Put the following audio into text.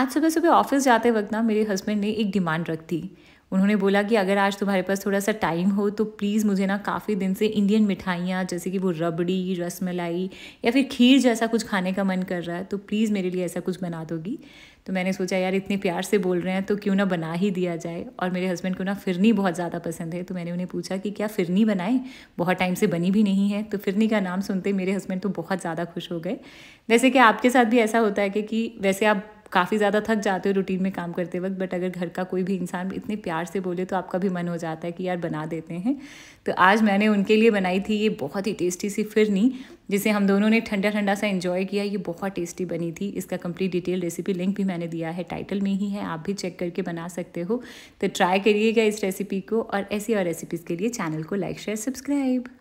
आज सुबह सुबह ऑफिस जाते वक्त ना मेरे हस्बैंड ने एक डिमांड रख दी उन्होंने बोला कि अगर आज तुम्हारे पास थोड़ा सा टाइम हो तो प्लीज़ मुझे ना काफ़ी दिन से इंडियन मिठाइयाँ जैसे कि वो रबड़ी रस मलाई या फिर खीर जैसा कुछ खाने का मन कर रहा है तो प्लीज़ मेरे लिए ऐसा कुछ बना दोगी तो मैंने सोचा यार इतने प्यार से बोल रहे हैं तो क्यों ना बना ही दिया जाए और मेरे हस्बैंड को ना फिरनी बहुत ज़्यादा पसंद है तो मैंने उन्हें पूछा कि क्या फिरनी बनाएं बहुत टाइम से बनी भी नहीं है तो फिरनी का नाम सुनते मेरे हस्बैंड तो बहुत ज़्यादा खुश हो गए जैसे कि आपके साथ भी ऐसा होता है कि, कि वैसे आप काफ़ी ज़्यादा थक जाते हो रूटीन में काम करते वक्त बट अगर घर का कोई भी इंसान इतने प्यार से बोले तो आपका भी मन हो जाता है कि यार बना देते हैं तो आज मैंने उनके लिए बनाई थी ये बहुत ही टेस्टी सी फिरनी जिसे हम दोनों ने ठंडा ठंडा सा इन्जॉय किया ये बहुत टेस्टी बनी थी इसका कंप्लीट डिटेल रेसिपी लिंक भी मैंने दिया है टाइटल में ही है आप भी चेक करके बना सकते हो तो ट्राई करिएगा इस रेसिपी को और ऐसी और रेसिपीज़ के लिए चैनल को लाइक शेयर सब्सक्राइब